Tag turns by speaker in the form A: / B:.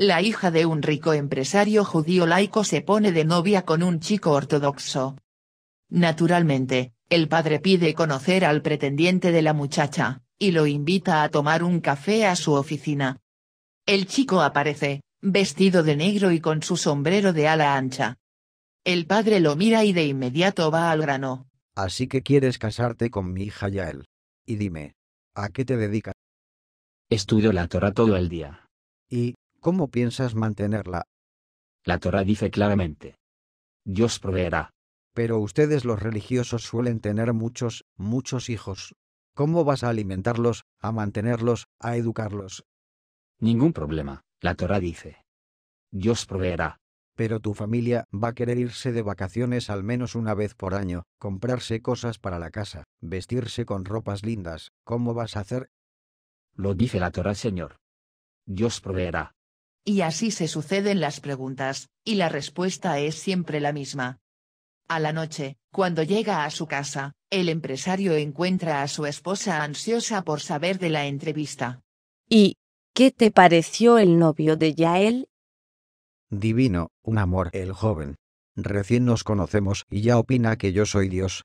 A: la hija de un rico empresario judío laico se pone de novia con un chico ortodoxo. Naturalmente, el padre pide conocer al pretendiente de la muchacha, y lo invita a tomar un café a su oficina. El chico aparece, vestido de negro y con su sombrero de ala ancha. El padre lo mira y de inmediato va al grano.
B: Así que quieres casarte con mi hija Yael. Y dime, ¿a qué te dedicas? Estudio la Torah todo el día. ¿Y ¿Cómo piensas mantenerla?
C: La Torah dice claramente. Dios proveerá.
B: Pero ustedes los religiosos suelen tener muchos, muchos hijos. ¿Cómo vas a alimentarlos, a mantenerlos, a educarlos? Ningún
C: problema, la Torah dice. Dios proveerá.
B: Pero tu familia va a querer irse de vacaciones al menos una vez por año, comprarse cosas para la casa, vestirse con ropas lindas. ¿Cómo vas a hacer? Lo dice la Torah, Señor. Dios proveerá.
A: Y así se suceden las preguntas, y la respuesta es siempre la misma. A la noche, cuando llega a su casa, el empresario encuentra a su esposa ansiosa por saber de la entrevista. ¿Y qué te pareció el novio de Yael?
B: Divino, un amor el joven. Recién nos conocemos y ya opina que yo soy Dios,